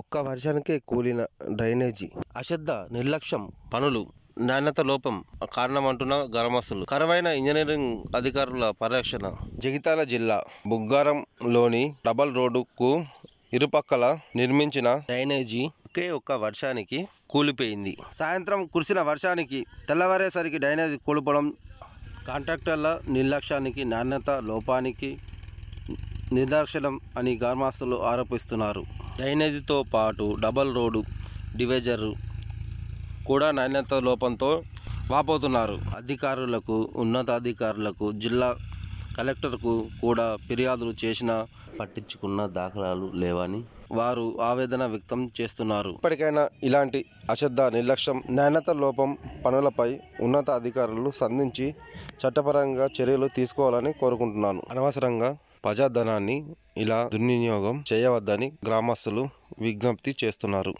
ఒక్క వర్షానికే కూలిన డ్రైనేజీ అశ్రద్ధ నిర్లక్ష్యం పనులు నాణ్యత లోపం కారణమంటున్న గ్రామస్తులు కరవైన ఇంజనీరింగ్ అధికారుల పరిరక్షణ జగితాల జిల్లా బుగ్గారంలోని డబల్ రోడ్డుకు ఇరుపక్కల నిర్మించిన డ్రైనేజీ ఒకే ఒక్క వర్షానికి కూలిపోయింది సాయంత్రం కురిసిన వర్షానికి తెల్లవారేసరికి డ్రైనేజీ కూలిపోవడం కాంట్రాక్టర్ల నిర్లక్ష్యానికి నాణ్యత లోపానికి నిదర్శనం అని గ్రామస్తులు ఆరోపిస్తున్నారు డ్రైనేజీతో పాటు డబల్ రోడ్డు డివైజర్ కూడా నాణ్యత లోపంతో వాపోతున్నారు అధికారులకు ఉన్నతాధికారులకు జిల్లా కలెక్టర్కు కూడా ఫిర్యాదులు చేసినా పట్టించుకున్న దాఖలాలు లేవని వారు ఆవేదన వ్యక్తం చేస్తున్నారు ఇప్పటికైనా ఇలాంటి అశ్రద్ధ నిర్లక్ష్యం నాణ్యత లోపం పనులపై ఉన్నత అధికారులు సంధించి చట్టపరంగా చర్యలు తీసుకోవాలని కోరుకుంటున్నాను అనవసరంగా ప్రజాధనాన్ని ఇలా దుర్వినియోగం చేయవద్దని గ్రామస్తులు విజ్ఞప్తి చేస్తున్నారు